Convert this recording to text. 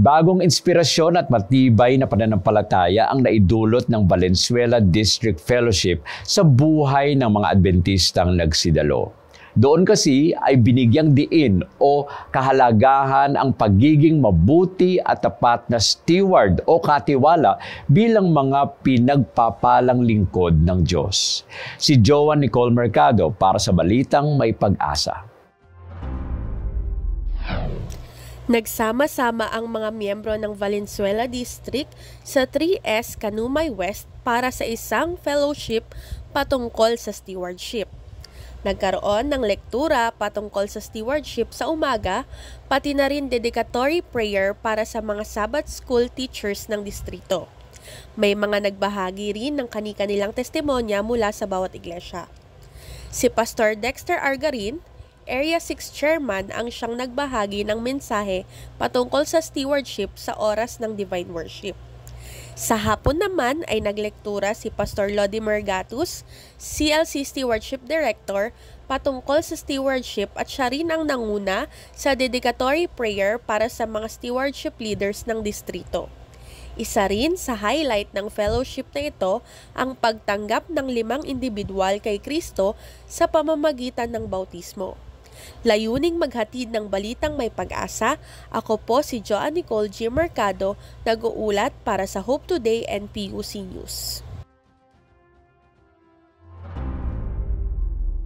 Bagong inspirasyon at matibay na pananampalataya ang naidulot ng Valenzuela District Fellowship sa buhay ng mga Adventistang nagsidalo. Doon kasi ay binigyang diin o kahalagahan ang pagiging mabuti at tapat na steward o katiwala bilang mga pinagpapalang lingkod ng Diyos. Si Joan Nicole Mercado para sa Balitang May Pag-asa. Nagsama-sama ang mga miyembro ng Valenzuela District sa 3S Canumay West para sa isang fellowship patungkol sa stewardship. Nagkaroon ng lektura patungkol sa stewardship sa umaga, pati na rin dedicatory prayer para sa mga Sabbath school teachers ng distrito. May mga nagbahagi rin ng kanika nilang testimonya mula sa bawat iglesia. Si Pastor Dexter Argarin, Area 6 Chairman ang siyang nagbahagi ng mensahe patungkol sa stewardship sa oras ng Divine Worship. Sa hapon naman ay naglektura si Pastor Lodimer Gatus, CLC Stewardship Director, patungkol sa stewardship at siya rin ang nanguna sa dedicatory prayer para sa mga stewardship leaders ng distrito. Isa rin sa highlight ng fellowship na ito ang pagtanggap ng limang individual kay Kristo sa pamamagitan ng bautismo. Layuning maghatid ng balitang may pag-asa, ako po si Joanne Nicole G. Mercado, nag-uulat para sa Hope Today and PUC News.